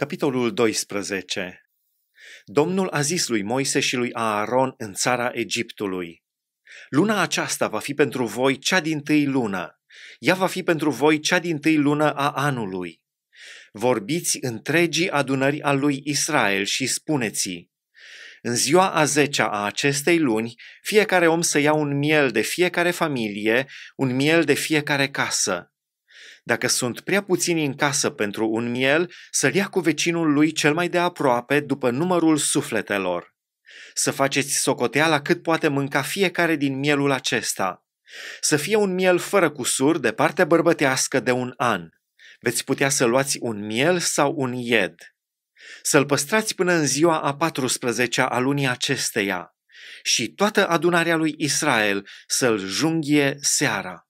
Capitolul 12 Domnul a zis lui Moise și lui Aaron în țara Egiptului, Luna aceasta va fi pentru voi cea din tâi lună, ea va fi pentru voi cea din tâi lună a anului. Vorbiți întregii adunări a lui Israel și spuneți în ziua a zecea a acestei luni, fiecare om să ia un miel de fiecare familie, un miel de fiecare casă. Dacă sunt prea puțini în casă pentru un miel, să-l ia cu vecinul lui cel mai de aproape după numărul sufletelor. Să faceți socoteala cât poate mânca fiecare din mielul acesta. Să fie un miel fără cusur de parte bărbătească de un an. Veți putea să luați un miel sau un ied. Să-l păstrați până în ziua a 14-a a lunii acesteia și toată adunarea lui Israel să-l junghie seara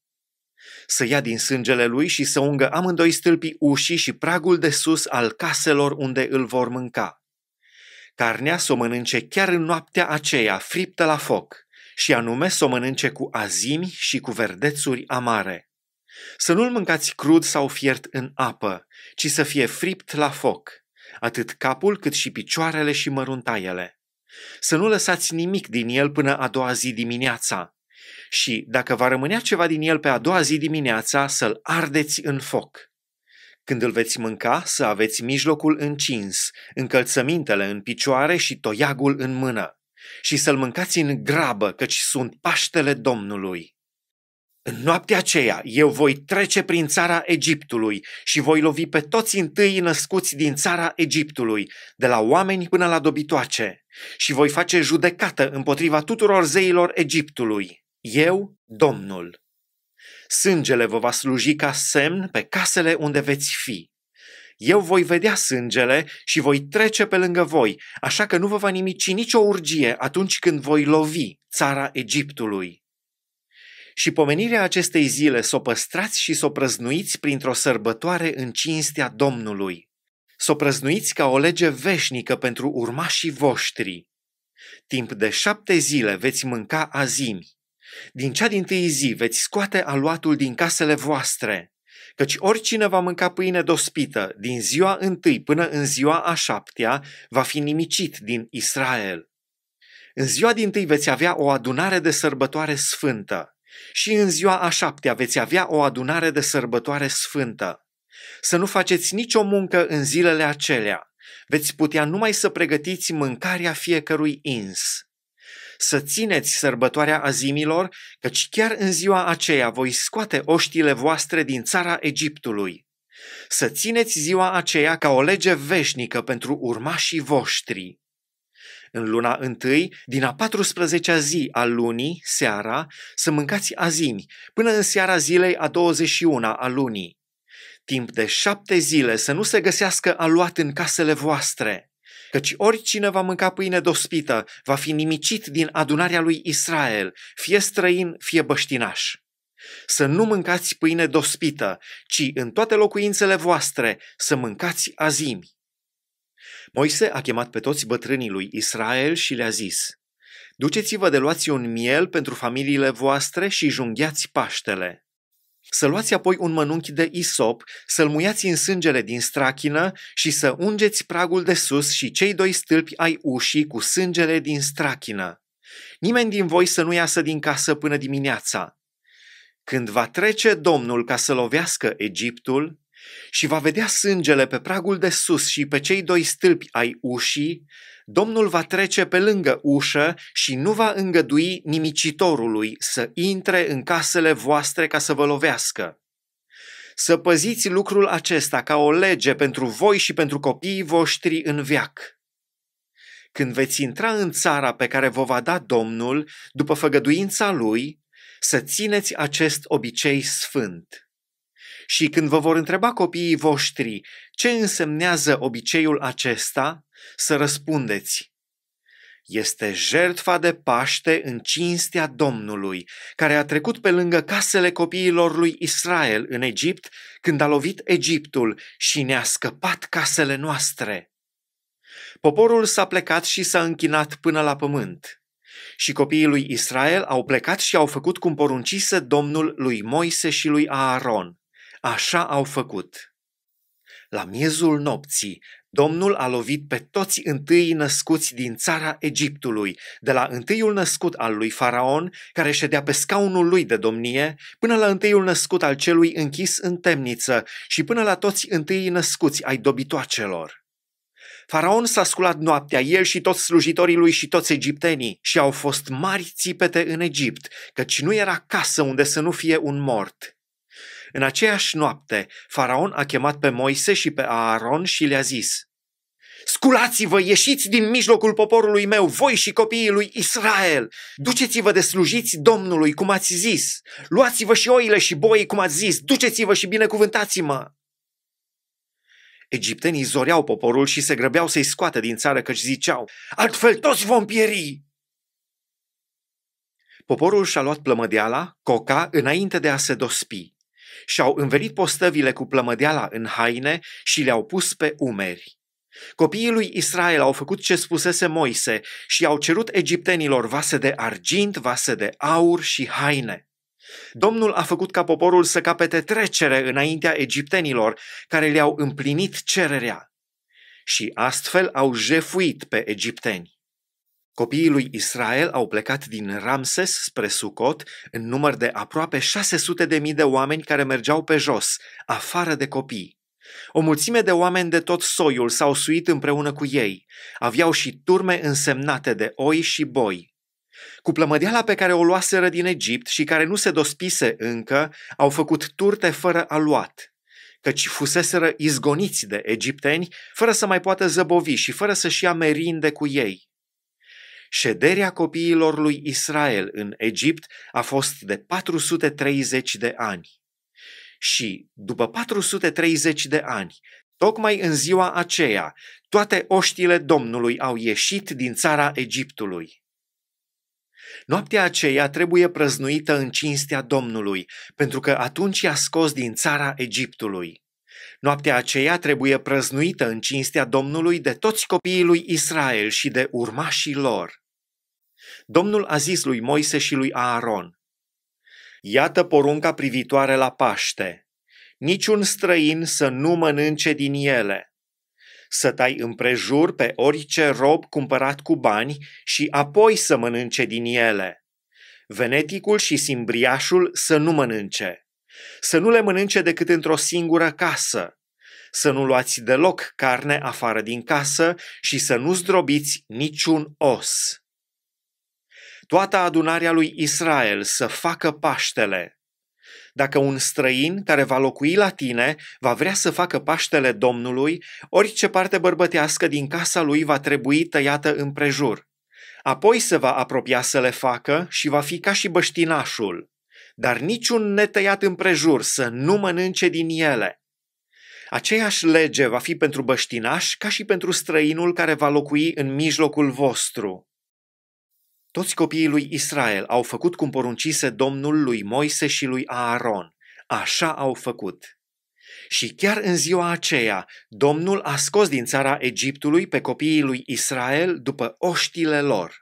să ia din sângele lui și să ungă amândoi stâlpii ușii și pragul de sus al caselor unde îl vor mânca. Carnea să o mănânce chiar în noaptea aceea, friptă la foc, și anume să o mănânce cu azimi și cu verdețuri amare. Să nu-l mâncați crud sau fiert în apă, ci să fie fript la foc, atât capul cât și picioarele și măruntaiele. Să nu lăsați nimic din el până a doua zi dimineața, și, dacă va rămânea ceva din el pe a doua zi dimineața, să-l ardeți în foc. Când îl veți mânca, să aveți mijlocul încins, încălțămintele în picioare și toiagul în mână, și să-l mâncați în grabă, căci sunt Paștele Domnului. În noaptea aceea eu voi trece prin țara Egiptului și voi lovi pe toți întâi născuți din țara Egiptului, de la oameni până la dobitoace, și voi face judecată împotriva tuturor zeilor Egiptului. Eu, Domnul. Sângele vă va sluji ca semn pe casele unde veți fi. Eu voi vedea sângele și voi trece pe lângă voi, așa că nu vă va nimici nicio urgie atunci când voi lovi țara Egiptului. Și pomenirea acestei zile s-o păstrați și s-o prăznuiți printr-o sărbătoare în cinstea Domnului. S-o prăznuiți ca o lege veșnică pentru urmașii voștri. Timp de șapte zile veți mânca azimi. Din cea din tâi zi veți scoate aluatul din casele voastre, căci oricine va mânca pâine dospită din ziua întâi până în ziua a șaptea va fi nimicit din Israel. În ziua din tâi veți avea o adunare de sărbătoare sfântă și în ziua a șaptea veți avea o adunare de sărbătoare sfântă. Să nu faceți nicio muncă în zilele acelea, veți putea numai să pregătiți mâncarea fiecărui ins să țineți sărbătoarea azimilor, căci chiar în ziua aceea voi scoate oștile voastre din țara Egiptului. Să țineți ziua aceea ca o lege veșnică pentru urmașii voștri. În luna întâi, din a 14-a zi a lunii, seara, să mâncați azimi, până în seara zilei a 21-a a lunii. Timp de șapte zile să nu se găsească aluat în casele voastre căci oricine va mânca pâine dospită va fi nimicit din adunarea lui Israel, fie străin, fie băștinaș. Să nu mâncați pâine dospită, ci în toate locuințele voastre să mâncați azimi. Moise a chemat pe toți bătrânii lui Israel și le-a zis, Duceți-vă de luați un miel pentru familiile voastre și jungheați paștele. Să luați apoi un mănunchi de isop, să-l muiați în sângele din strachină și să ungeți pragul de sus și cei doi stâlpi ai ușii cu sângele din strachină. Nimeni din voi să nu iasă din casă până dimineața. Când va trece Domnul ca să lovească Egiptul, și va vedea sângele pe pragul de sus și pe cei doi stâlpi ai ușii, Domnul va trece pe lângă ușă și nu va îngădui nimicitorului să intre în casele voastre ca să vă lovească. Să păziți lucrul acesta ca o lege pentru voi și pentru copiii voștri în veac. Când veți intra în țara pe care vă va da Domnul, după făgăduința lui, să țineți acest obicei sfânt. Și când vă vor întreba copiii voștri ce însemnează obiceiul acesta, să răspundeți. Este jertfa de Paște în cinstea Domnului, care a trecut pe lângă casele copiilor lui Israel în Egipt când a lovit Egiptul și ne-a scăpat casele noastre. Poporul s-a plecat și s-a închinat până la pământ. Și copiii lui Israel au plecat și au făcut cum poruncise Domnul lui Moise și lui Aaron. Așa au făcut. La miezul nopții, Domnul a lovit pe toți întâi născuți din țara Egiptului, de la întâiul născut al lui Faraon, care ședea pe scaunul lui de domnie, până la întâiul născut al celui închis în temniță și până la toți întâi născuți ai dobitoacelor. Faraon s-a sculat noaptea, el și toți slujitorii lui și toți egiptenii, și au fost mari țipete în Egipt, căci nu era casă unde să nu fie un mort. În aceeași noapte, faraon a chemat pe Moise și pe Aaron și le-a zis, Sculați-vă, ieșiți din mijlocul poporului meu, voi și copiii lui Israel! Duceți-vă de slujiți Domnului, cum ați zis! Luați-vă și oile și boii, cum ați zis! Duceți-vă și binecuvântați-mă! Egiptenii zoreau poporul și se grăbeau să-i scoată din țară, căci ziceau, altfel toți vom pieri! Poporul și-a luat plămădeala, coca, înainte de a se dospi și-au învelit postăvile cu plămădeala în haine și le-au pus pe umeri. Copiii lui Israel au făcut ce spusese Moise și au cerut egiptenilor vase de argint, vase de aur și haine. Domnul a făcut ca poporul să capete trecere înaintea egiptenilor, care le-au împlinit cererea. Și astfel au jefuit pe egipteni. Copiii lui Israel au plecat din Ramses spre Sucot în număr de aproape 600 de mii de oameni care mergeau pe jos, afară de copii. O mulțime de oameni de tot soiul s-au suit împreună cu ei. Aveau și turme însemnate de oi și boi. Cu plămădeala pe care o luaseră din Egipt și care nu se dospise încă, au făcut turte fără aluat, căci fuseseră izgoniți de egipteni, fără să mai poată zăbovi și fără să-și ia merinde cu ei. Șederea copiilor lui Israel în Egipt a fost de 430 de ani. Și după 430 de ani, tocmai în ziua aceea, toate oștile Domnului au ieșit din țara Egiptului. Noaptea aceea trebuie prăznuită în cinstea Domnului, pentru că atunci i-a scos din țara Egiptului. Noaptea aceea trebuie prăznuită în cinstea Domnului de toți copiii lui Israel și de urmașii lor. Domnul a zis lui Moise și lui Aaron, Iată porunca privitoare la Paște. Niciun străin să nu mănânce din ele. Să tai împrejur pe orice rob cumpărat cu bani și apoi să mănânce din ele. Veneticul și simbriașul să nu mănânce. Să nu le mănânce decât într-o singură casă. Să nu luați deloc carne afară din casă și să nu zdrobiți niciun os toată adunarea lui Israel să facă Paștele. Dacă un străin care va locui la tine va vrea să facă Paștele Domnului, orice parte bărbătească din casa lui va trebui tăiată în prejur. Apoi se va apropia să le facă și va fi ca și băștinașul, dar niciun netăiat în prejur să nu mănânce din ele. Aceeași lege va fi pentru băștinaș ca și pentru străinul care va locui în mijlocul vostru. Toți copiii lui Israel au făcut cum poruncise Domnul lui Moise și lui Aaron. Așa au făcut. Și chiar în ziua aceea, Domnul a scos din țara Egiptului pe copiii lui Israel după oștile lor.